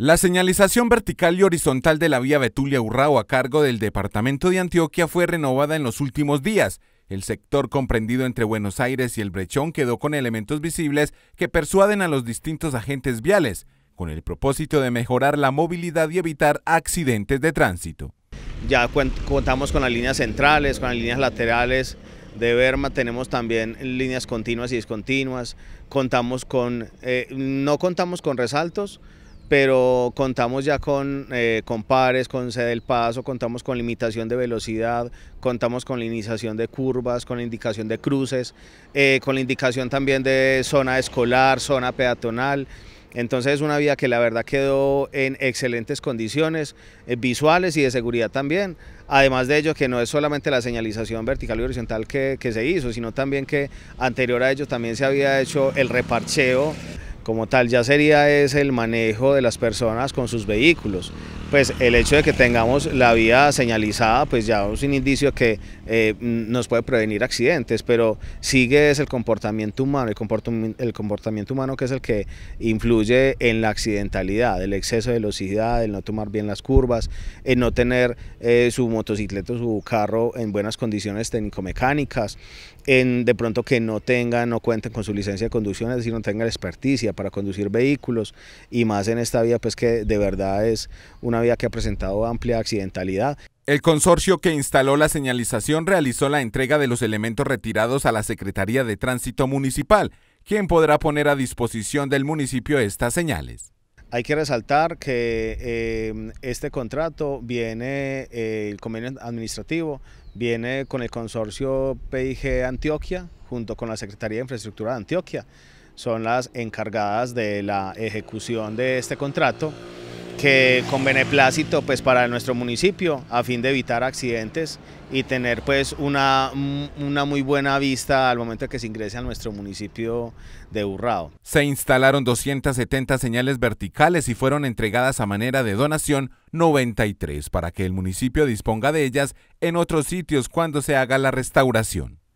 La señalización vertical y horizontal de la vía Betulia-Urrao a cargo del Departamento de Antioquia fue renovada en los últimos días. El sector comprendido entre Buenos Aires y el Brechón quedó con elementos visibles que persuaden a los distintos agentes viales, con el propósito de mejorar la movilidad y evitar accidentes de tránsito. Ya contamos con las líneas centrales, con las líneas laterales, de Berma, tenemos también líneas continuas y discontinuas, contamos con, eh, no contamos con resaltos, pero contamos ya con, eh, con pares, con sede del paso, contamos con limitación de velocidad, contamos con la iniciación de curvas, con la indicación de cruces, eh, con la indicación también de zona escolar, zona peatonal. Entonces es una vía que la verdad quedó en excelentes condiciones eh, visuales y de seguridad también. Además de ello que no es solamente la señalización vertical y horizontal que, que se hizo, sino también que anterior a ello también se había hecho el reparcheo como tal. Ya sería es el manejo de las personas con sus vehículos. Pues el hecho de que tengamos la vía señalizada, pues ya es un indicio que eh, nos puede prevenir accidentes, pero sigue es el comportamiento humano, el, comportamiento, el comportamiento humano que es el que influye en la accidentalidad, el exceso de velocidad, el no tomar bien las curvas, el no tener eh, su motocicleta o su carro en buenas condiciones técnico-mecánicas, en de pronto que no tengan, no cuenten con su licencia de conducción, es decir, no tengan experticia para conducir vehículos y más en esta vía, pues que de verdad es una había que ha presentado amplia accidentalidad. El consorcio que instaló la señalización realizó la entrega de los elementos retirados a la Secretaría de Tránsito Municipal, quien podrá poner a disposición del municipio estas señales. Hay que resaltar que eh, este contrato viene, eh, el convenio administrativo viene con el consorcio PIG Antioquia, junto con la Secretaría de Infraestructura de Antioquia. Son las encargadas de la ejecución de este contrato que con beneplácito pues para nuestro municipio a fin de evitar accidentes y tener pues una, mm, muy buena vista al momento que se ingrese a nuestro municipio de Urrao. Se instalaron 270 señales verticales y fueron entregadas a manera de donación 93 para que el municipio disponga de ellas en otros sitios cuando se haga la restauración.